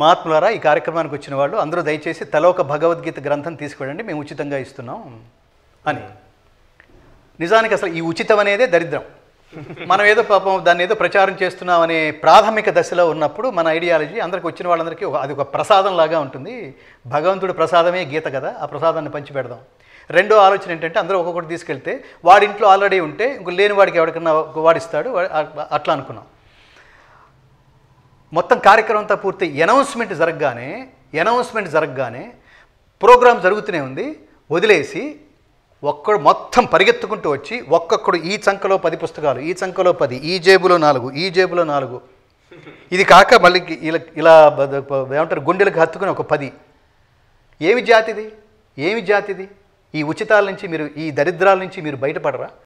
మహాత్ములారా ఈ కార్యక్రమానికి వచ్చిన వాళ్ళు అందరూ దయచేసి తలోక ఒక భగవద్గీత గ్రంథం తీసుకువెళ్ళండి మేము ఉచితంగా ఇస్తున్నాం అని నిజానికి అసలు ఈ ఉచితం అనేదే దరిద్రం మనం ఏదో పాపం దాన్ని ఏదో ప్రచారం చేస్తున్నాం అనే ప్రాథమిక దశలో ఉన్నప్పుడు మన ఐడియాలజీ అందరికి వచ్చిన వాళ్ళందరికీ అది ఒక ప్రసాదం లాగా ఉంటుంది భగవంతుడు ప్రసాదమే గీత కదా ఆ ప్రసాదాన్ని పంచిపెడదాం రెండో ఆలోచన ఏంటంటే అందరూ ఒక్కొక్కటి తీసుకెళ్తే వాడింట్లో ఆల్రెడీ ఉంటే ఇంకో లేని వాడికి ఎవరికన్నా వాడిస్తాడు అట్లా అనుకున్నాం మొత్తం కార్యక్రమం అంతా పూర్తి అనౌన్స్మెంట్ జరగగానే అనౌన్స్మెంట్ జరగగానే ప్రోగ్రాం జరుగుతూనే ఉంది వదిలేసి ఒక్కడు మొత్తం పరిగెత్తుకుంటూ వచ్చి ఒక్కొక్కడు ఈ చంకలో పది పుస్తకాలు ఈ చంకలో పది ఈ జేబులో నాలుగు ఈ జేబులో నాలుగు ఇది కాక మళ్ళీ ఇలా ఇలా ఏమంటారు గుండెలకు హత్తుకుని ఒక పది ఏమి జాతిది ఏమి జాతిది ఈ ఉచితాల నుంచి మీరు ఈ దరిద్రాల నుంచి మీరు బయటపడరా